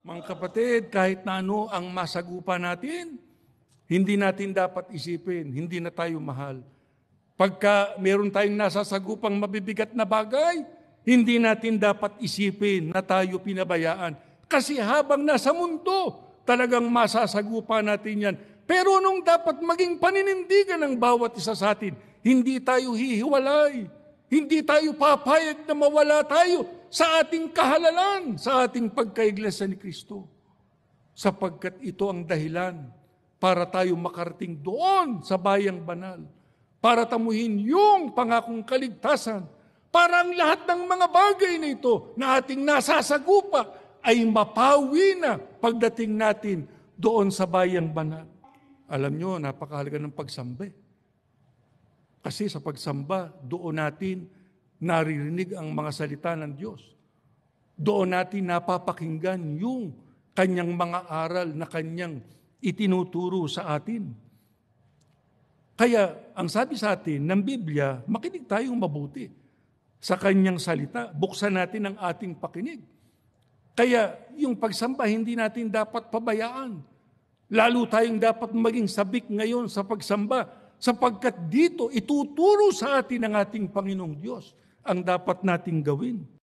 Mga kapatid, kahit na ano ang masagupa natin, hindi natin dapat isipin, hindi na tayo mahal. Pagka meron tayong nasasagupang mabibigat na bagay, hindi natin dapat isipin na tayo pinabayaan. Kasi habang nasa mundo, talagang masasagupa natin yan. Pero nung dapat maging paninindigan ng bawat isa sa atin, hindi tayo hihiwalay. Hindi tayo papayag na mawala tayo sa ating kahalalan, sa ating pagkaiglesa ni Kristo. Sapagkat ito ang dahilan para tayo makarating doon sa bayang banal, para tamuhin yung pangakong kaligtasan, para ang lahat ng mga bagay na ito na ating nasasagupa ay mapawi na pagdating natin doon sa bayang banal. Alam nyo, napakahalaga ng pagsambi. Eh. Kasi sa pagsamba, doon natin naririnig ang mga salita ng Diyos. Doon natin napapakinggan yung kanyang mga aral na kanyang itinuturo sa atin. Kaya ang sabi sa atin ng Biblia, makinig tayong mabuti sa kanyang salita. Buksan natin ang ating pakinig. Kaya yung pagsamba hindi natin dapat pabayaan. Lalo tayong dapat maging sabik ngayon sa pagsamba sapagkat dito ituturo sa atin ang ating Panginoong Diyos ang dapat nating gawin.